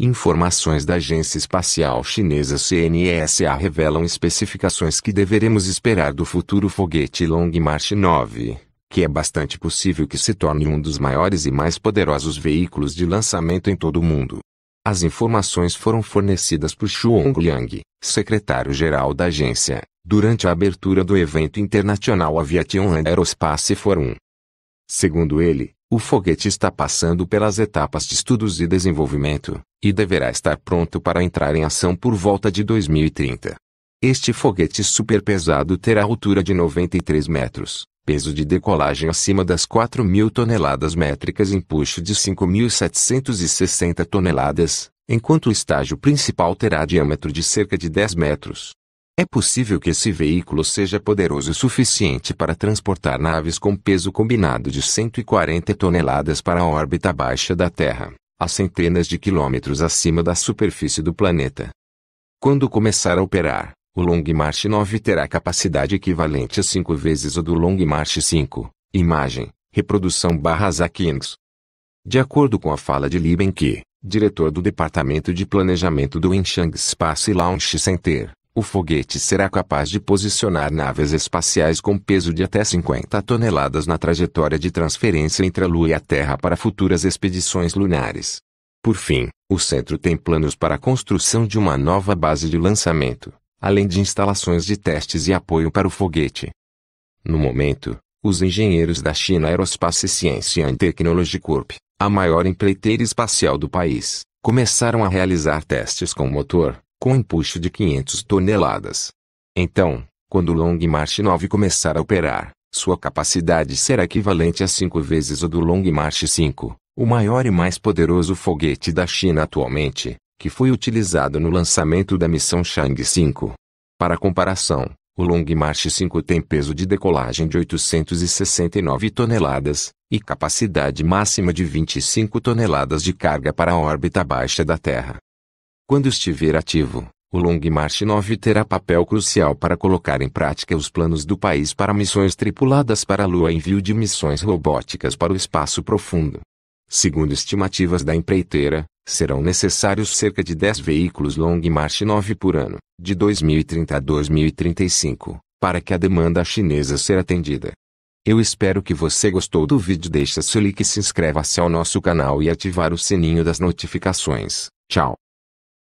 Informações da Agência Espacial Chinesa CNSA revelam especificações que deveremos esperar do futuro foguete Long March 9, que é bastante possível que se torne um dos maiores e mais poderosos veículos de lançamento em todo o mundo. As informações foram fornecidas por Xuong Liang, secretário-geral da agência, durante a abertura do evento internacional Aviation and Aerospace Forum, Segundo ele, o foguete está passando pelas etapas de estudos e desenvolvimento, e deverá estar pronto para entrar em ação por volta de 2030. Este foguete superpesado terá altura de 93 metros, peso de decolagem acima das 4.000 toneladas métricas e empuxo de 5.760 toneladas, enquanto o estágio principal terá diâmetro de cerca de 10 metros. É possível que esse veículo seja poderoso o suficiente para transportar naves com peso combinado de 140 toneladas para a órbita baixa da Terra, a centenas de quilômetros acima da superfície do planeta. Quando começar a operar, o Long March 9 terá capacidade equivalente a 5 vezes a do Long March 5. Imagem, reprodução barra Zakings. De acordo com a fala de Lieben Ki, diretor do Departamento de Planejamento do Inchang Space Launch Center, o foguete será capaz de posicionar naves espaciais com peso de até 50 toneladas na trajetória de transferência entre a Lua e a Terra para futuras expedições lunares. Por fim, o centro tem planos para a construção de uma nova base de lançamento, além de instalações de testes e apoio para o foguete. No momento, os engenheiros da China Aerospace Science and Technology Corp, a maior empreiteira espacial do país, começaram a realizar testes com motor, com empuxo de 500 toneladas. Então, quando o Long March 9 começar a operar, sua capacidade será equivalente a cinco vezes o do Long March 5, o maior e mais poderoso foguete da China atualmente, que foi utilizado no lançamento da missão Chang 5. Para comparação, o Long March 5 tem peso de decolagem de 869 toneladas e capacidade máxima de 25 toneladas de carga para a órbita baixa da Terra. Quando estiver ativo, o Long March 9 terá papel crucial para colocar em prática os planos do país para missões tripuladas para a Lua e envio de missões robóticas para o espaço profundo. Segundo estimativas da empreiteira, serão necessários cerca de 10 veículos Long March 9 por ano, de 2030 a 2035, para que a demanda chinesa seja atendida. Eu espero que você gostou do vídeo. deixe seu like, e se inscreva-se ao nosso canal e ativar o sininho das notificações. Tchau!